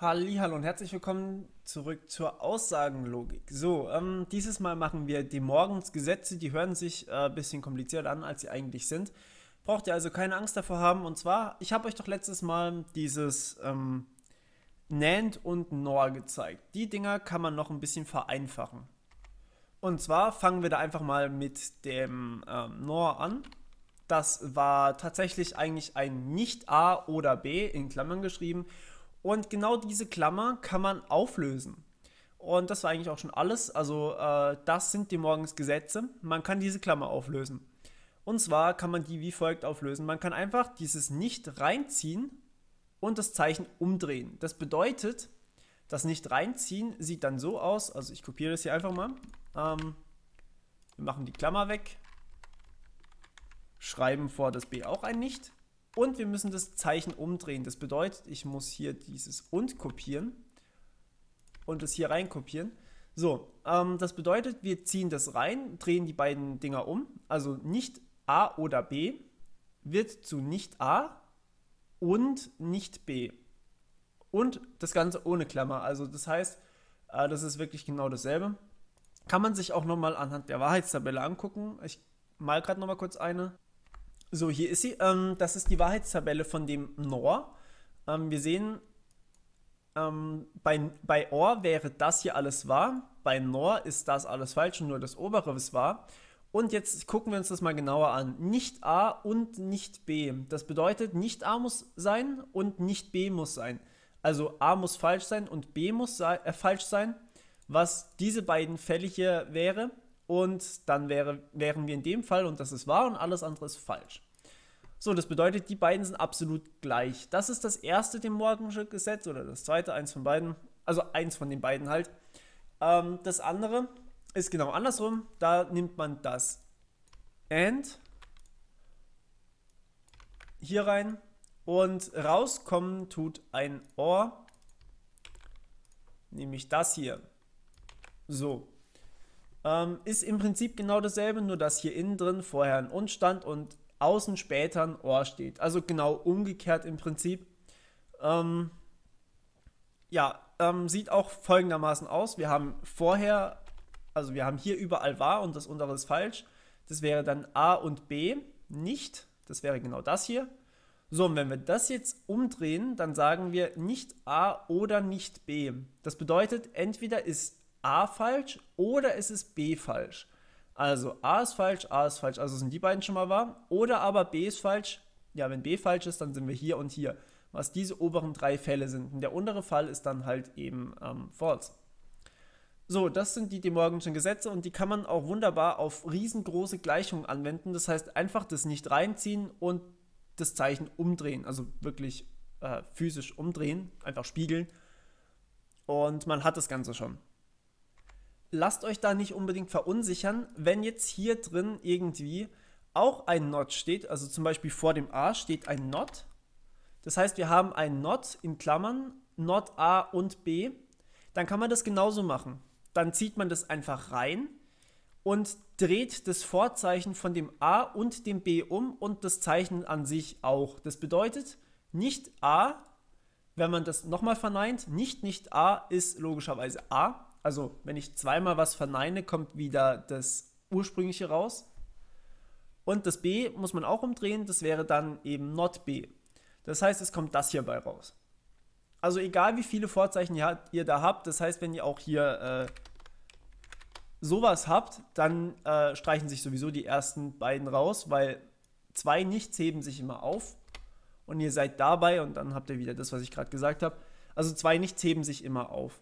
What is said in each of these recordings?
Hallo und herzlich willkommen zurück zur Aussagenlogik. So, ähm, dieses Mal machen wir die Morgensgesetze, die hören sich ein äh, bisschen komplizierter an, als sie eigentlich sind. Braucht ihr also keine Angst davor haben. Und zwar, ich habe euch doch letztes Mal dieses ähm, NAND und NOR gezeigt. Die Dinger kann man noch ein bisschen vereinfachen. Und zwar fangen wir da einfach mal mit dem ähm, NOR an. Das war tatsächlich eigentlich ein Nicht-A oder B in Klammern geschrieben und genau diese Klammer kann man auflösen. Und das war eigentlich auch schon alles. Also äh, das sind die Morgensgesetze. Man kann diese Klammer auflösen. Und zwar kann man die wie folgt auflösen. Man kann einfach dieses nicht reinziehen und das Zeichen umdrehen. Das bedeutet, das nicht reinziehen sieht dann so aus. Also ich kopiere das hier einfach mal. Ähm, wir machen die Klammer weg. Schreiben vor das B auch ein nicht. Und wir müssen das Zeichen umdrehen. Das bedeutet, ich muss hier dieses und kopieren und das hier rein kopieren. So, ähm, das bedeutet, wir ziehen das rein, drehen die beiden Dinger um. Also nicht A oder B wird zu nicht A und nicht B. Und das Ganze ohne Klammer. Also das heißt, äh, das ist wirklich genau dasselbe. Kann man sich auch nochmal anhand der Wahrheitstabelle angucken. Ich mal gerade nochmal kurz eine. So, hier ist sie. Ähm, das ist die Wahrheitstabelle von dem NOR. Ähm, wir sehen, ähm, bei, bei OR wäre das hier alles wahr, bei NOR ist das alles falsch und nur das obere ist wahr. Und jetzt gucken wir uns das mal genauer an. Nicht A und nicht B. Das bedeutet, nicht A muss sein und nicht B muss sein. Also A muss falsch sein und B muss sei, äh, falsch sein, was diese beiden Fälle hier wäre und dann wäre, wären wir in dem Fall und das ist wahr und alles andere ist falsch. So, das bedeutet, die beiden sind absolut gleich. Das ist das erste dem Morgensche Gesetz oder das zweite, eins von beiden, also eins von den beiden halt. Ähm, das andere ist genau andersrum, da nimmt man das AND hier rein und rauskommen tut ein OR, nämlich das hier. So, ähm, ist im Prinzip genau dasselbe, nur dass hier innen drin vorher ein und stand und außen später ein Ohr steht. Also genau umgekehrt im Prinzip. Ähm, ja, ähm, sieht auch folgendermaßen aus. Wir haben vorher, also wir haben hier überall wahr und das untere ist falsch. Das wäre dann A und B nicht. Das wäre genau das hier. So, und wenn wir das jetzt umdrehen, dann sagen wir nicht A oder nicht B. Das bedeutet, entweder ist A falsch oder ist es B falsch? Also A ist falsch, A ist falsch, also sind die beiden schon mal wahr. Oder aber B ist falsch. Ja, wenn B falsch ist, dann sind wir hier und hier. Was diese oberen drei Fälle sind. Und der untere Fall ist dann halt eben ähm, false. So, das sind die, die morgenschen Gesetze und die kann man auch wunderbar auf riesengroße Gleichungen anwenden. Das heißt, einfach das nicht reinziehen und das Zeichen umdrehen, also wirklich äh, physisch umdrehen, einfach spiegeln. Und man hat das Ganze schon lasst euch da nicht unbedingt verunsichern, wenn jetzt hier drin irgendwie auch ein Not steht, also zum Beispiel vor dem A steht ein Not. Das heißt, wir haben ein Not in Klammern, Not A und B. Dann kann man das genauso machen. Dann zieht man das einfach rein und dreht das Vorzeichen von dem A und dem B um und das Zeichen an sich auch. Das bedeutet, nicht A, wenn man das nochmal verneint, nicht nicht A ist logischerweise A, also wenn ich zweimal was verneine, kommt wieder das ursprüngliche raus. Und das B muss man auch umdrehen, das wäre dann eben not B. Das heißt, es kommt das hierbei raus. Also egal wie viele Vorzeichen ihr, da habt, das heißt, wenn ihr auch hier äh, sowas habt, dann äh, streichen sich sowieso die ersten beiden raus, weil zwei Nichts heben sich immer auf und ihr seid dabei und dann habt ihr wieder das, was ich gerade gesagt habe. Also zwei Nichts heben sich immer auf.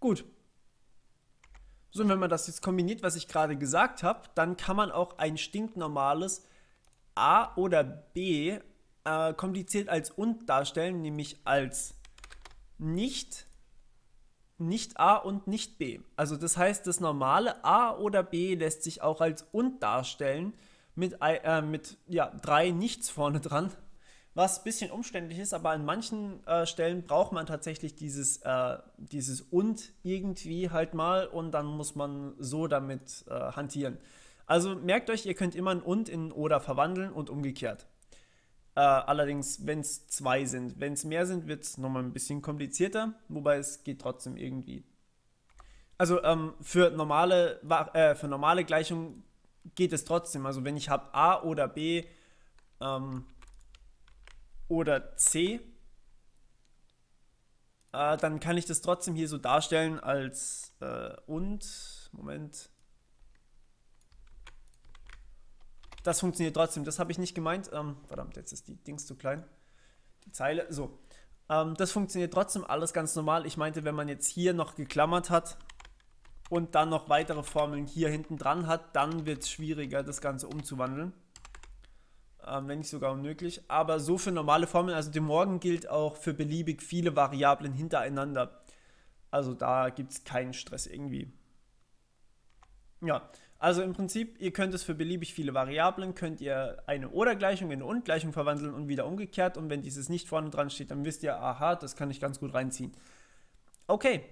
Gut, so, und wenn man das jetzt kombiniert, was ich gerade gesagt habe, dann kann man auch ein stinknormales A oder B äh, kompliziert als und darstellen, nämlich als nicht, nicht A und nicht B. Also das heißt, das normale A oder B lässt sich auch als und darstellen mit, äh, mit ja, drei Nichts vorne dran was ein bisschen umständlich ist, aber an manchen äh, Stellen braucht man tatsächlich dieses, äh, dieses und irgendwie halt mal und dann muss man so damit äh, hantieren. Also merkt euch, ihr könnt immer ein und in oder verwandeln und umgekehrt. Äh, allerdings, wenn es zwei sind. Wenn es mehr sind, wird es nochmal ein bisschen komplizierter, wobei es geht trotzdem irgendwie. Also ähm, für, normale, äh, für normale Gleichungen geht es trotzdem. Also wenn ich habe a oder b, ähm, oder C, äh, dann kann ich das trotzdem hier so darstellen als äh, und, Moment, das funktioniert trotzdem, das habe ich nicht gemeint, ähm, verdammt, jetzt ist die Dings zu klein, die Zeile, so, ähm, das funktioniert trotzdem alles ganz normal, ich meinte, wenn man jetzt hier noch geklammert hat, und dann noch weitere Formeln hier hinten dran hat, dann wird es schwieriger, das Ganze umzuwandeln. Ähm, wenn nicht sogar unmöglich. Aber so für normale Formeln, also dem Morgen gilt auch für beliebig viele Variablen hintereinander. Also da gibt es keinen Stress irgendwie. Ja, also im Prinzip, ihr könnt es für beliebig viele Variablen, könnt ihr eine Oder-Gleichung in eine Und-Gleichung verwandeln und wieder umgekehrt. Und wenn dieses nicht vorne dran steht, dann wisst ihr, aha, das kann ich ganz gut reinziehen. Okay,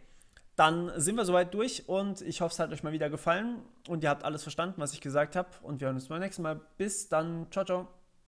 dann sind wir soweit durch und ich hoffe, es hat euch mal wieder gefallen und ihr habt alles verstanden, was ich gesagt habe. Und wir hören uns beim nächsten Mal. Bis dann. Ciao, ciao.